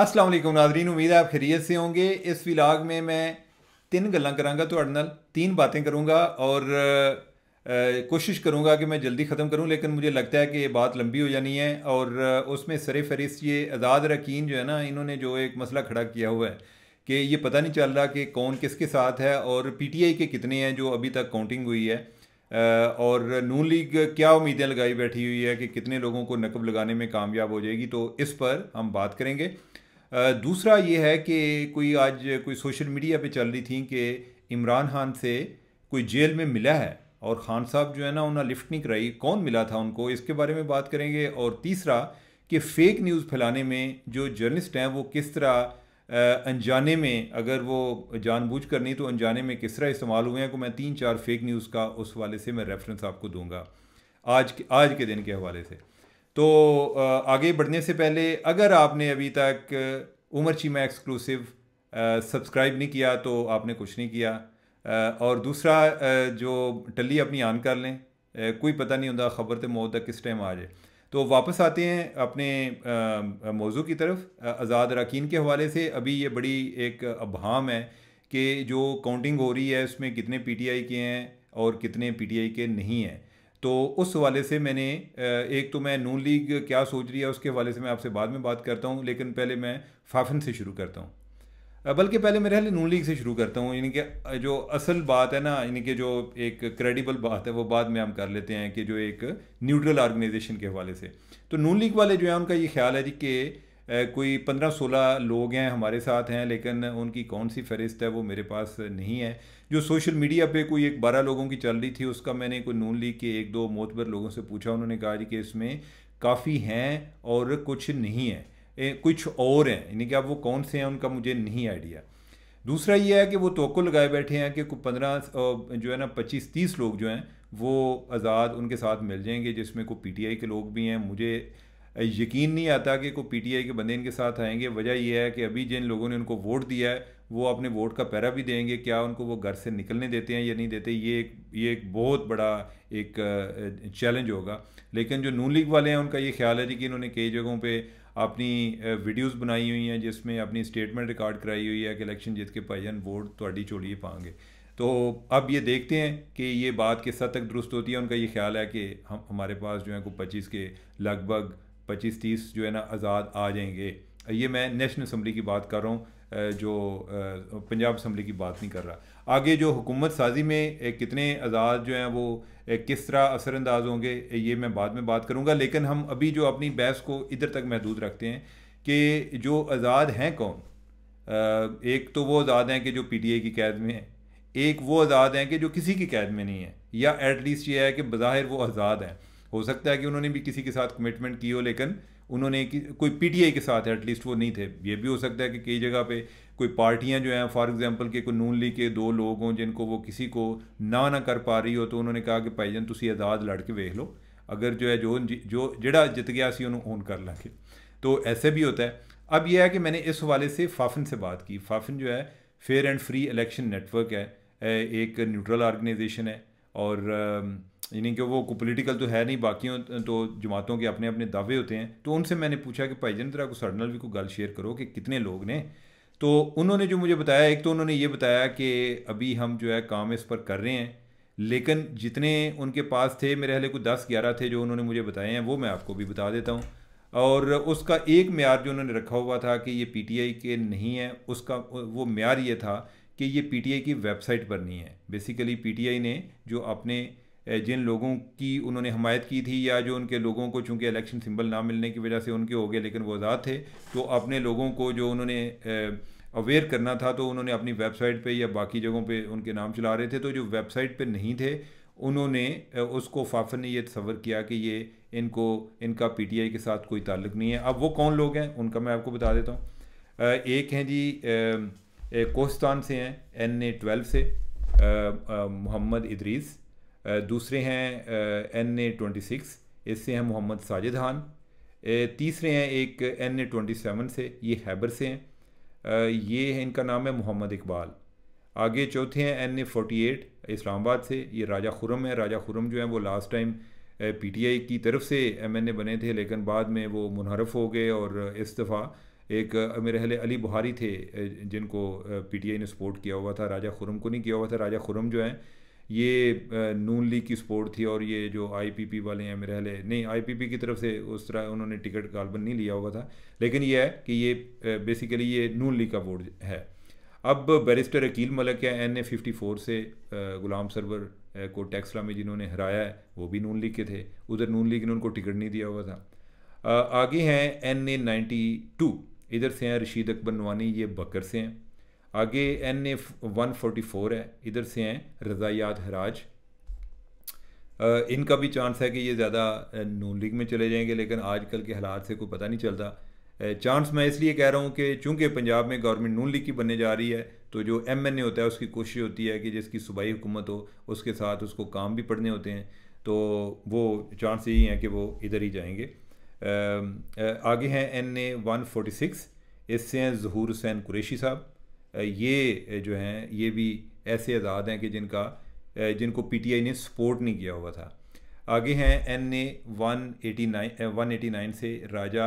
असलम नाजरीन उम्मीद है आप खरीत से होंगे इस विलाग में मैं तीन गल् करा तो तीन बातें करूँगा और कोशिश करूँगा कि मैं जल्दी ख़त्म करूँ लेकिन मुझे लगता है कि ये बात लंबी हो जानी है और उसमें सर फहरिस्त ये आज़ाद रकीन जो है ना इन्होंने जो एक मसला खड़ा किया हुआ है कि ये पता नहीं चल रहा कि कौन किसके साथ है और पी टी आई के कितने हैं जो अभी तक काउंटिंग हुई है और नू लीग क्या उम्मीदें लगाई बैठी हुई है कि कितने लोगों को नकब लगाने में कामयाब हो जाएगी तो इस पर हम बात करेंगे दूसरा ये है कि कोई आज कोई सोशल मीडिया पे चल रही थी कि इमरान खान से कोई जेल में मिला है और खान साहब जो है ना उन्हें लिफ्ट नहीं कराई कौन मिला था उनको इसके बारे में बात करेंगे और तीसरा कि फेक न्यूज़ फैलाने में जो जर्नलिस्ट हैं वो किस तरह अनजाने में अगर वो जानबूझ कर नहीं तो अनजाने में किस तरह इस्तेमाल हुए हैं को मैं तीन चार फेक न्यूज़ का उस वाले से मैं रेफरेंस आपको दूंगा आज के आज के दिन के हवाले से तो आगे बढ़ने से पहले अगर आपने अभी तक उमर चीमा एक्सक्लूसिव सब्सक्राइब नहीं किया तो आपने कुछ नहीं किया और दूसरा जो टली अपनी आन कर लें कोई पता नहीं होता खबर तो मौत तक किस टाइम आ जाए तो वापस आते हैं अपने मौजू की तरफ आज़ाद अरकान के हवाले से अभी ये बड़ी एक अभाम है कि जो काउंटिंग हो रही है उसमें कितने पीटीआई के हैं और कितने पीटीआई के नहीं हैं तो उस वाले से मैंने एक तो मैं नून लीग क्या सोच रही है उसके वाले से मैं आपसे बाद में बात करता हूँ लेकिन पहले मैं फाफन से शुरू करता हूँ बल्कि पहले मेरे ख्याल नून लीग से शुरू करता हूँ यानी कि जो असल बात है ना यानी कि जो एक क्रेडिबल बात है वो बाद में हम कर लेते हैं कि जो एक न्यूट्रल ऑर्गेनाइजेशन के हवाले से तो नून लीग वाले जो है उनका ये ख्याल है जी कि कोई पंद्रह सोलह लोग हैं हमारे साथ हैं लेकिन उनकी कौन सी फहरिस्त है वो मेरे पास नहीं है जो सोशल मीडिया पे कोई एक बारह लोगों की चल रही थी उसका मैंने कोई नून ली के एक दो मोतबर लोगों से पूछा उन्होंने कहा कि इसमें काफ़ी हैं और कुछ नहीं है ए, कुछ और हैं यानी कि अब वो कौन से हैं उनका मुझे नहीं आइडिया दूसरा ये है कि वो तो लगाए बैठे हैं कि पंद्रह जो है ना पच्चीस तीस लोग जो हैं वो आज़ाद उनके साथ मिल जाएंगे जिसमें को पीटीआई के लोग भी हैं मुझे यकीन नहीं आता कि कोई पीटीआई के बंदे इनके साथ आएंगे वजह यह है कि अभी जिन लोगों ने उनको वोट दिया है वो अपने वोट का पैरा भी देंगे क्या उनको वो घर से निकलने देते हैं या नहीं देते ये एक ये एक बहुत बड़ा एक चैलेंज होगा लेकिन जो नू लीग वाले हैं उनका ये ख्याल है जी कि इन्होंने कई जगहों पर अपनी वीडियोज़ बनाई हुई हैं जिसमें अपनी स्टेटमेंट रिकॉर्ड कराई हुई है कि इलेक्शन जित के भाईजन वोट थोड़ी चोली पाएंगे तो अब ये देखते हैं कि ये बात किस हद तक दुरुस्त होती है उनका ये ख्याल है कि हम हमारे पास जो है कोई पच्चीस के लगभग पच्चीस तीस जो है ना आज़ाद आ जाएंगे ये मैं नेशनल असम्बली की बात कर रहा हूँ जो पंजाब असम्बली की बात नहीं कर रहा आगे जो हुकूमत साजी में कितने आज़ाद जो हैं वो किस तरह असरानंदाज होंगे ये मैं बाद में बात करूँगा लेकिन हम अभी जो अपनी बहस को इधर तक महदूद रखते हैं कि जो आज़ाद हैं कौन एक तो वो आज़ाद हैं कि जो पी टी ए की कैद में हैं एक वो आज़ाद हैं कि जो किसी की कैद में नहीं है या एटलीस्ट ये है कि बज़ाहिर वो आज़ाद हैं हो सकता है कि उन्होंने भी किसी के साथ कमिटमेंट की हो लेकिन उन्होंने कोई पीटीआई के साथ एटलीस्ट वो नहीं थे ये भी हो सकता है कि कई जगह पे कोई पार्टियां जो हैं फॉर एग्जांपल के कोई नून लीग के दो लोग हों जिनको वो किसी को ना ना कर पा रही हो तो उन्होंने कहा कि जान तुम आज़ाद लड़ के वेख लो अगर जो है जो जो जड़ा जित गया सी उन्होंने ऑन कर लेंगे तो ऐसे भी होता है अब यह है कि मैंने इस हवाले से फाफिन से बात की फाफिन जो है fair and free election network है एक न्यूट्रल ऑर्गेनाइजेशन है और यानी कि वो पोलिटिकल तो है नहीं बाकियों तो जमातों के अपने अपने दावे होते हैं तो उनसे मैंने पूछा कि भाई जन तेरा को साढ़े भी कोई गल शेयर करो कि कितने लोग ने तो उन्होंने जो मुझे बताया एक तो उन्होंने ये बताया कि अभी हम जो है काम इस पर कर रहे हैं लेकिन जितने उनके पास थे मेरे हले कोई दस ग्यारह थे जो उन्होंने मुझे बताए हैं वो मैं आपको भी बता देता हूँ और उसका एक मैार जो उन्होंने रखा हुआ था कि ये पीटीआई के नहीं है उसका वो मैार ये था कि ये पीटीआई की वेबसाइट पर नहीं है बेसिकली पीटीआई ने जो अपने जिन लोगों की उन्होंने हमायत की थी या जो उनके लोगों को चूंकि इलेक्शन सिंबल ना मिलने की वजह से उनके हो गए लेकिन वो आज़ाद थे तो अपने लोगों को जो उन्होंने अवेयर करना था तो उन्होंने अपनी वेबसाइट पे या बाकी जगहों पे उनके नाम चला रहे थे तो जो वेबसाइट पे नहीं थे उन्होंने उसको फाफर ने यह तस्वर किया कि ये इनको इनका पी के साथ कोई ताल्लुक नहीं है अब वो कौन लोग हैं उनका मैं आपको बता देता हूँ एक हैं जी कोस्तान से हैं एन ए ट्वेल्व से मोहम्मद इदरीस दूसरे हैं एन ए ट्वेंटी सिक्स इससे हैं मोहम्मद साजिद खान तीसरे हैं एक एन ए ट्वेंटी सेवन से ये हैबर से हैं ये है इनका नाम है मोहम्मद इकबाल आगे चौथे हैं N A forty eight Islamabad से ये राजा खुरम है राजा खुरम जो है वो लास्ट टाइम पीटीआई की तरफ से एमएनए बने थे लेकिन बाद में वो मुनहरफ हो गए और इस दफ़ा एक मेरे हले अली बुहारी थे जिनको पीटीआई ने सपोर्ट किया हुआ था राजा खुरम को नहीं किया हुआ था राजा खुरम जो हैं ये नून लीग की सपोर्ट थी और ये जो आईपीपी वाले हैं मेरे हले नहीं आईपीपी की तरफ से उस तरह उन्होंने टिकट गालबन नहीं लिया हुआ था लेकिन ये है कि ये बेसिकली ये नून लीग का वोट है अब बैरिस्टर अकील मलक है एन ए फिफ्टी फोर से गुलाम सरवर को टैक्सला में जिन्होंने हराया है वो भी नून लीग के थे उधर नून लीग ने उनको टिकट नहीं दिया हुआ था आगे हैं एन ए नाइन्टी टू इधर से हैं रशीद अकबर नवानी ये बकर से हैं आगे N A one forty four है इधर से हैं रज़ायात हराज इनका भी चांस है कि ये ज़्यादा नून लीग में चले जाएंगे लेकिन आजकल के हालात से कोई पता नहीं चलता चांस मैं इसलिए कह रहा हूँ कि चूँकि पंजाब में गवर्नमेंट नून लीग की बनने जा रही है तो जो एम एन ए होता है उसकी कोशिश होती है कि जिसकी सूबाई हुकूमत हो उसके साथ उसको काम भी पढ़ने होते हैं तो वो चांस यही हैं कि वो इधर ही जाएंगे आगे हैं N A one forty six इससे हैं जहूर हुसैन कुरेशी साहब ये जो हैं ये भी ऐसे आज़ाद हैं कि जिनका जिनको पीटीआई ने सपोर्ट नहीं किया हुआ था आगे हैं N A one eighty nine one eighty nine से राजा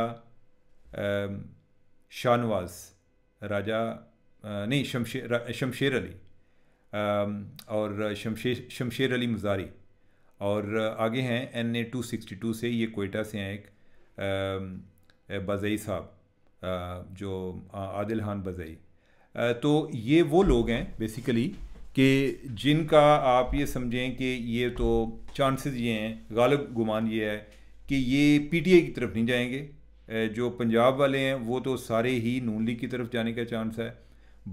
शाहनवाज राजा नहीं शमशेर शमशेर अली और शमशेर शमशेर अली मजारी और आगे हैं N A two sixty two से ये कोयटा से हैं एक बज़ई साहब जो आदिल खान बज़ई तो ये वो लोग हैं बेसिकली कि जिनका आप ये समझें कि ये तो चांसेस ये हैं गालब गुमान ये है कि ये पीटीए की तरफ नहीं जाएंगे जो पंजाब वाले हैं वो तो सारे ही नून लीग की तरफ जाने का चांस है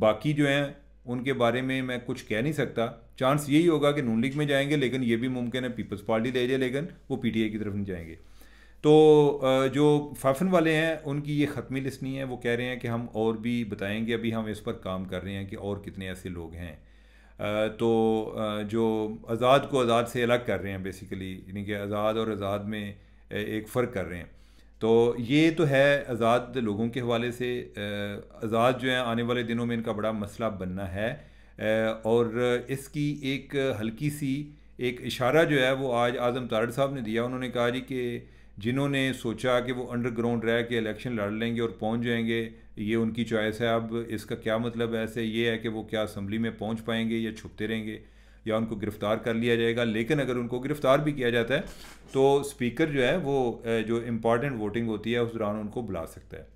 बाकी जो हैं उनके बारे में मैं कुछ कह नहीं सकता चांस यही होगा कि नून लीग में जाएंगे लेकिन ये भी मुमकिन है पीपल्स पार्टी ले जाए लेकिन वो पीटीए की तरफ नहीं जाएंगे तो जो फाफन वाले हैं उनकी ये ख़त्मी लिस्ट नहीं है वो कह रहे हैं कि हम और भी बताएंगे अभी हम इस पर काम कर रहे हैं कि और कितने ऐसे लोग हैं तो जो आज़ाद को आज़ाद से अलग कर रहे हैं बेसिकली यानी कि आज़ाद और आज़ाद में एक फ़र्क कर रहे हैं तो ये तो है आज़ाद लोगों के हवाले से आज़ाद जो है आने वाले दिनों में इनका बड़ा मसला बनना है और इसकी एक हल्की सी एक इशारा जो है वो आज आज़म तारड़ साहब ने दिया उन्होंने कहा जी कि जिन्होंने सोचा कि वो अंडरग्राउंड रह के इलेक्शन लड़ लेंगे और पहुंच जाएंगे ये उनकी चॉइस है अब इसका क्या मतलब है ऐसे ये है कि वो क्या असम्बली में पहुंच पाएंगे या छुपते रहेंगे या उनको गिरफ़्तार कर लिया जाएगा लेकिन अगर उनको गिरफ़्तार भी किया जाता है तो स्पीकर जो है वो जो इम्पॉर्टेंट वोटिंग होती है उस दौरान उनको बुला सकता है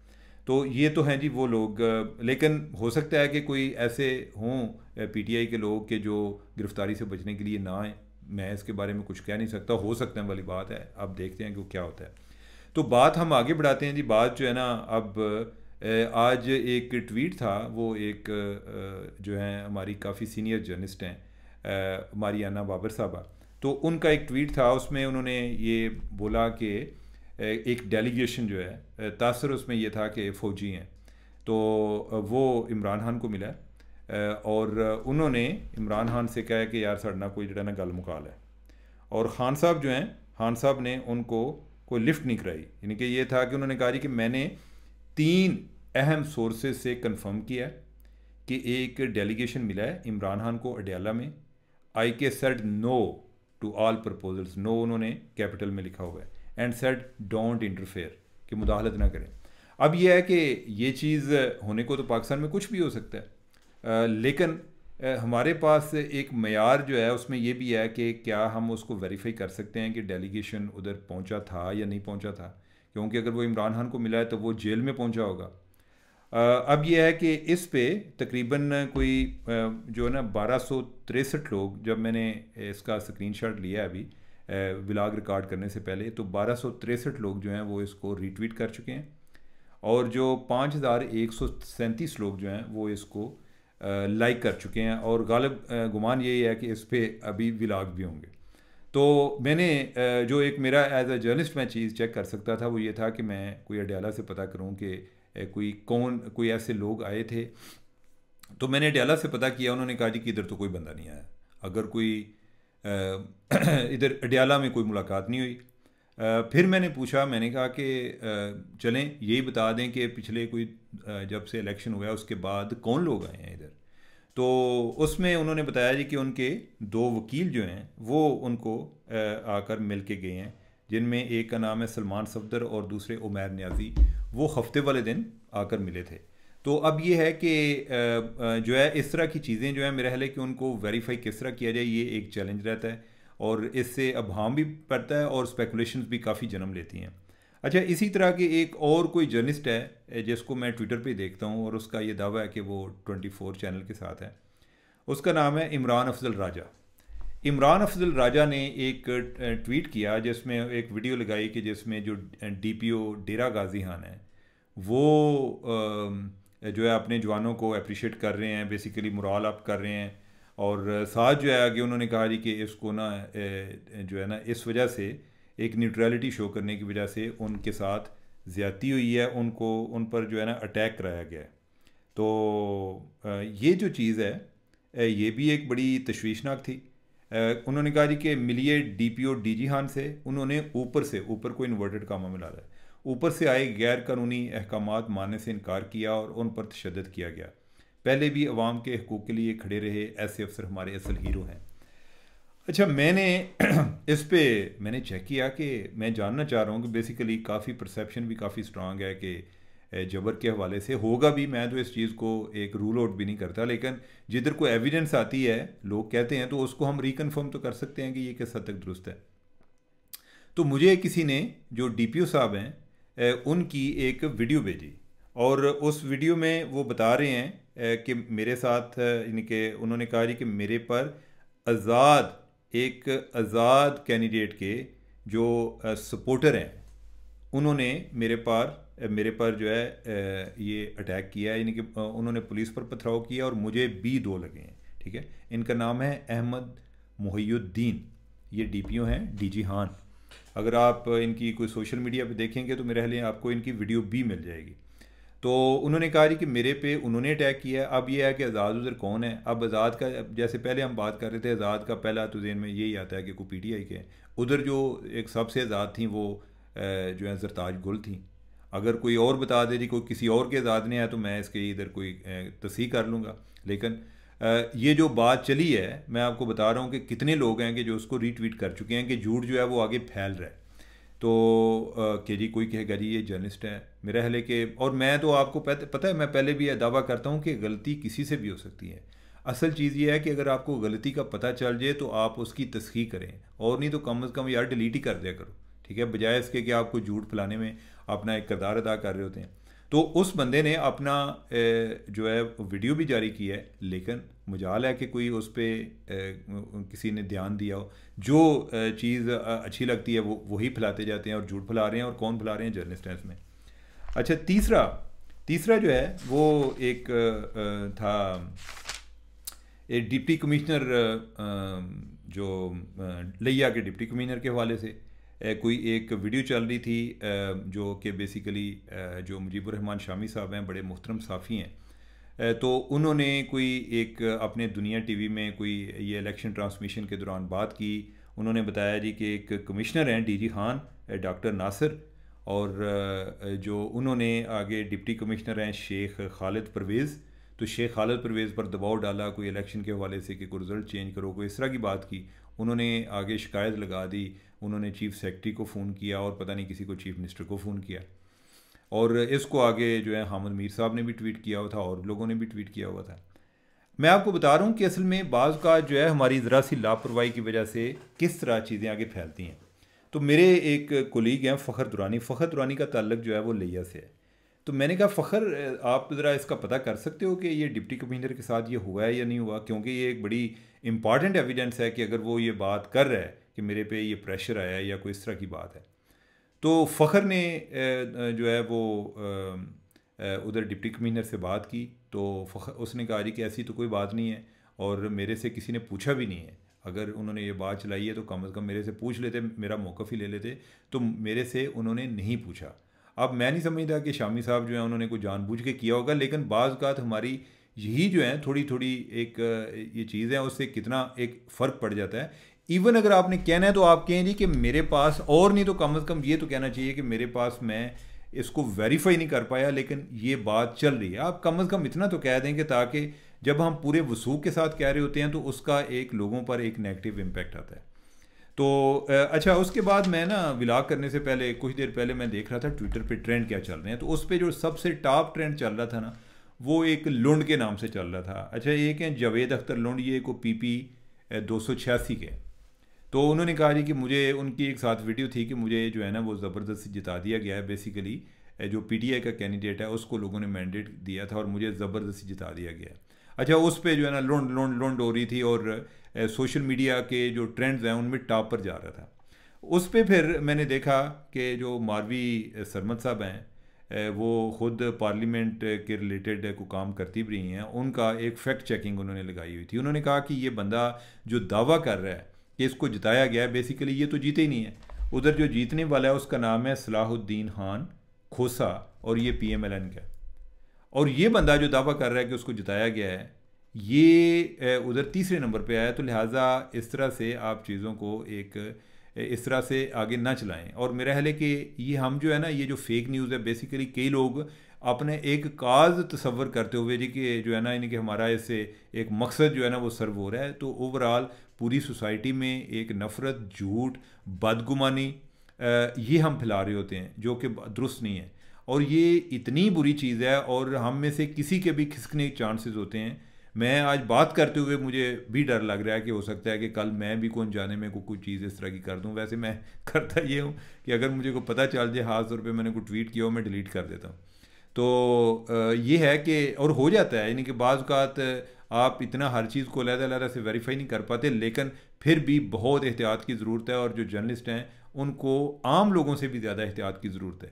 तो ये तो हैं जी वो लोग लेकिन हो सकता है कि कोई ऐसे हों पीटीआई के लोग के जो गिरफ़्तारी से बचने के लिए ना आए मैं इसके बारे में कुछ कह नहीं सकता हो सकता है वाली बात है अब देखते हैं कि वो क्या होता है तो बात हम आगे बढ़ाते हैं जी बात जो है ना अब आज एक ट्वीट था वो एक जो है हमारी काफ़ी सीनियर जर्नलिस्ट हैं मारियाना बाबर साहबा तो उनका एक ट्वीट था उसमें उन्होंने ये बोला कि एक डेलीगेशन जो है तासर उसमें ये था कि फ़ौजी हैं तो वो इमरान खान को मिला और उन्होंने इमरान खान से कहा कि यार साढ़े ना कोई ਨਾ गल ਮੁਕਾ है और खान साहब जो हैं खान साहब ने उनको कोई लिफ्ट नहीं कराई यानी कि ये था कि उन्होंने कहा जी कि मैंने तीन अहम सोर्सेज से कन्फर्म किया कि एक डेलीगेशन मिला है इमरान खान को अडयाला में I K said no to all proposals no उन्होंने कैपिटल में लिखा हुआ है एंड सेट डोंट इंटरफेयर कि मुदाहलत ना करें अब यह है कि ये चीज़ होने को तो पाकिस्तान में कुछ भी हो सकता है लेकिन हमारे पास एक मैार जो है उसमें यह भी है कि क्या हम उसको वेरीफाई कर सकते हैं कि डेलीगेशन उधर पहुंचा था या नहीं पहुंचा था क्योंकि अगर वो इमरान खान को मिला है तो वो जेल में पहुंचा होगा अब यह है कि इस पे तकरीबन कोई जो है ना बारह लोग जब मैंने इसका स्क्रीनशॉट लिया है अभी ब्लाग रिकॉर्ड करने से पहले तो बारह लोग जो हैं वो इसको रीट्वीट कर चुके हैं और जो पाँच लोग जो हैं वो इसको लाइक कर चुके हैं और गालिब गुमान यही है कि इस पर अभी विलाग भी होंगे तो मैंने जो एक मेरा एज अ जर्नलिस्ट मैं चीज़ चेक कर सकता था वो ये था कि मैं कोई अडयाला से पता करूं कि कोई कौन कोई ऐसे लोग आए थे तो मैंने अडयाला से पता किया उन्होंने कहा जी कि इधर तो कोई बंदा नहीं आया अगर कोई इधर अडयाला में कोई मुलाकात नहीं हुई फिर मैंने पूछा मैंने कहा कि चलें यही बता दें कि पिछले कोई जब से इलेक्शन हुआ उसके बाद कौन लोग आए हैं इधर तो उसमें उन्होंने बताया जी कि उनके दो वकील जो हैं वो उनको आकर मिल के गए हैं जिनमें एक का नाम है सलमान सफदर और दूसरे उमैर न्याजी वो हफ्ते वाले दिन आकर मिले थे तो अब ये है कि जो है इस तरह की चीज़ें जो है मेरा हाल है कि उनको वेरीफाई किस तरह किया जाए ये एक चैलेंज रहता है और इससे अब हाम भी पड़ता है और स्पेकुलेशन भी काफ़ी जन्म लेती हैं अच्छा इसी तरह के एक और कोई जर्नलिस्ट है जिसको मैं ट्विटर पे देखता हूँ और उसका ये दावा है कि वो 24 चैनल के साथ है उसका नाम है इमरान अफजल राजा इमरान अफजल राजा ने एक ट्वीट किया जिसमें एक वीडियो लगाई कि जिसमें जो डीपीओ डेरा गाजी खान है वो जो है अपने जवानों को अप्रिशिएट कर रहे हैं बेसिकली मुराल अप कर रहे हैं और साथ जो है आगे उन्होंने कहा जी कि इसको ना जो है ना इस वजह से एक न्यूट्रलिटी शो करने की वजह से उनके साथ ज़्यादती हुई है उनको उन पर जो है ना अटैक कराया गया है तो ये जो चीज़ है ये भी एक बड़ी तशवीशनाक थी उन्होंने कहा जी कि मिलिए डीपीओ डीजी हान से उन्होंने ऊपर से ऊपर को इन्वर्टेड का मिला रहा है ऊपर से आए गैर कानूनी अहकाम मानने से इनकार किया और उन पर तशद किया गया पहले भी आवाम के हकूक़ के लिए खड़े रहे ऐसे अफसर हमारे असल हीरो हैं अच्छा मैंने इस पर मैंने चेक किया कि मैं जानना चाह रहा हूँ कि बेसिकली काफ़ी परसेप्शन भी काफ़ी स्ट्रांग है कि जबर के हवाले से होगा भी मैं तो इस चीज़ को एक रूल आउट भी नहीं करता लेकिन जिधर कोई एविडेंस आती है लोग कहते हैं तो उसको हम रिकनफर्म तो कर सकते हैं कि ये किस हद तक दुरुस्त है तो मुझे किसी ने जो डी साहब हैं उनकी एक वीडियो भेजी और उस वीडियो में वो बता रहे हैं कि मेरे साथ इनके उन्होंने कहा जी कि मेरे पर आज़ाद एक आज़ाद कैंडिडेट के जो सपोर्टर हैं उन्होंने मेरे पर मेरे पर जो है ये अटैक किया यानी कि उन्होंने पुलिस पर पथराव किया और मुझे भी दो लगे हैं ठीक है इनका नाम है अहमद मुहैद्दीन ये डीपीओ हैं डीजी हान अगर आप इनकी कोई सोशल मीडिया पे देखेंगे तो मेरे लिए आपको इनकी वीडियो भी मिल जाएगी तो उन्होंने कहा जी कि मेरे पे उन्होंने अटैक किया अब ये है कि आज़ाद उधर कौन है अब आज़ाद का जैसे पहले हम बात कर रहे थे आज़ाद का पहला तो जेन में यही आता है कि को पी टी आई के उधर जो एक सबसे आज़ाद थी वो जो है जरताज गुल थी अगर कोई और बता दे जी कोई किसी और के आज़ाद ने आया तो मैं इसके इधर कोई तस्ह कर लूँगा लेकिन ये जो बात चली है मैं आपको बता रहा हूँ कि कितने लोग हैं कि जो उसको रीट्वीट कर चुके हैं कि झूठ जो है वो आगे फैल रहा है तो के जी कोई कहेगा जी ये जर्नलिस्ट है मेरा हले के और मैं तो आपको पता है मैं पहले भी यह दावा करता हूँ कि गलती किसी से भी हो सकती है असल चीज़ ये है कि अगर आपको गलती का पता चल जाए तो आप उसकी तस्खी करें और नहीं तो कम अज़ कम यार डिलीट ही कर दिया करो ठीक है बजाय इसके कि आपको झूठ फैलाने में अपना एक किरदार अदा कर रहे होते हैं तो उस बंदे ने अपना जो है वीडियो भी जारी किया है लेकिन मजाल है कि कोई उस पर किसी ने ध्यान दिया हो जो चीज़ अच्छी लगती है वो वही फैलाते जाते हैं और झूठ फैला रहे हैं और कौन फैला रहे हैं जर्नलिस्ट में अच्छा तीसरा तीसरा जो है वो एक था एक डिप्टी कमिश्नर जो लैया के डिप्टी कमिश्नर के हवाले से कोई एक वीडियो चल रही थी जो कि बेसिकली जो मुजीबर रहमान शामी साहब हैं बड़े मोहतरम साफ़ी हैं तो उन्होंने कोई एक अपने दुनिया टीवी में कोई ये इलेक्शन ट्रांसमिशन के दौरान बात की उन्होंने बताया जी कि एक कमिश्नर हैं डीजी खान डॉक्टर नासिर और जो उन्होंने आगे डिप्टी कमिश्नर हैं शेख खालिद परवेज़ तो शेख खालिद परवेज़ पर दबाव डाला कोई इलेक्शन के हवाले से कि कोई रिज़ल्ट चेंज करो कोई इस तरह की बात की उन्होंने आगे शिकायत लगा दी उन्होंने चीफ सेक्रेटरी को फ़ोन किया और पता नहीं किसी को चीफ मिनिस्टर को फ़ोन किया और इसको आगे जो है हामिद मीर साहब ने भी ट्वीट किया हुआ था और लोगों ने भी ट्वीट किया हुआ था मैं आपको बता रहा हूँ कि असल में बाज़ का जो है हमारी ज़रा सी लापरवाही की वजह से किस तरह चीज़ें आगे फैलती हैं तो मेरे एक कोलीग हैं फ़खर दुरानी फ़खर दुरानी का ताल्लक जो है वो लिया से है तो मैंने कहा फ़खर आप ज़रा इसका पता कर सकते हो कि ये डिप्टी कमिश्नर के साथ ये हुआ है या नहीं हुआ क्योंकि ये एक बड़ी इंपॉर्टेंट एविडेंस है कि अगर वो ये बात कर रहा है कि मेरे पे ये प्रेशर आया है या कोई इस तरह की बात है तो फ़खर ने जो है वो उधर डिप्टी कमिश्नर से बात की तो फ़खर उसने कहा जी कि ऐसी तो कोई बात नहीं है और मेरे से किसी ने पूछा भी नहीं है अगर उन्होंने ये बात चलाई है तो कम अज़ कम मेरे से पूछ लेते मेरा मौक़ ही ले लेते तो मेरे से उन्होंने नहीं पूछा अब मैं नहीं समझता कि शामी साहब जो है उन्होंने कुछ जानबूझ के किया होगा लेकिन बाज हमारी यही जो है थोड़ी थोड़ी एक ये चीज़ है उससे कितना एक फ़र्क पड़ जाता है इवन अगर आपने कहना है तो आप कहें जी कि मेरे पास और नहीं तो कम अज़ कम ये तो कहना चाहिए कि मेरे पास मैं इसको वेरीफाई नहीं कर पाया लेकिन ये बात चल रही है आप कम अज़ कम इतना तो कह दें कि ताकि जब हम पूरे वसूख के साथ कह रहे होते हैं तो उसका एक लोगों पर एक नेगेटिव इम्पैक्ट आता है तो अच्छा उसके बाद मैं ना विलाग करने से पहले कुछ देर पहले मैं देख रहा था ट्विटर पे ट्रेंड क्या चल रहे हैं तो उस पर जो सबसे टॉप ट्रेंड चल रहा था ना वो एक लुंड के नाम से चल रहा था अच्छा एक है जावेद अख्तर लुंड ये को पी पी दो सौ छियासी के तो उन्होंने कहा जी कि मुझे उनकी एक साथ वीडियो थी कि मुझे जो है ना वो ज़बरदस्ती जिता दिया गया है बेसिकली जो पी टी आई का कैंडिडेट है उसको लोगों ने मैंडेट दिया था और मुझे ज़बरदस्ती जिता दिया गया है अच्छा उस पर जो है ना लुंड लुंड लुंड हो रही थी और सोशल मीडिया के जो ट्रेंड्स हैं उनमें टॉप पर जा रहा था उस पर फिर मैंने देखा कि जो मारवी सरमद साहब हैं वो ख़ुद पार्लियामेंट के रिलेटेड को काम करती भी रही हैं उनका एक फैक्ट चेकिंग उन्होंने लगाई हुई थी उन्होंने कहा कि ये बंदा जो दावा कर रहा है कि इसको जिताया गया है बेसिकली ये तो जीते ही नहीं है उधर जो जीतने वाला है उसका नाम है सलाहुद्दीन खान खोसा और ये पी एम एल एन का और ये बंदा जो दावा कर रहा है कि उसको जिताया गया है ये उधर तीसरे नंबर पे आया तो लिहाजा इस तरह से आप चीज़ों को एक इस तरह से आगे ना चलाएं और मेरा ख्याल है कि ये हम जो है ना ये जो फेक न्यूज़ है बेसिकली कई लोग अपने एक काज तस्वर करते हुए जी कि जो है ना यानी कि हमारा इससे एक मकसद जो है ना वो सर्व हो रहा है तो ओवरऑल पूरी सोसाइटी में एक नफ़रत झूठ बदगुमानी ये हम फैला रहे होते हैं जो कि दुरुस्त नहीं है और ये इतनी बुरी चीज़ है और हम में से किसी के भी खिसकने के चांसेस होते हैं मैं आज बात करते हुए मुझे भी डर लग रहा है कि हो सकता है कि कल मैं भी कौन जाने में को कोई चीज़ इस तरह की कर दूं वैसे मैं करता ये हूँ कि अगर मुझे को पता चल जाए खास तौर पर मैंने को ट्वीट किया हो मैं डिलीट कर देता हूँ तो ये है कि और हो जाता है यानी कि बाज आप इतना हर चीज़ को लहदा लहदा से वेरीफाई नहीं कर पाते लेकिन फिर भी बहुत एहतियात की ज़रूरत है और जो जर्नलिस्ट हैं उनको आम लोगों से भी ज़्यादा एहतियात की ज़रूरत है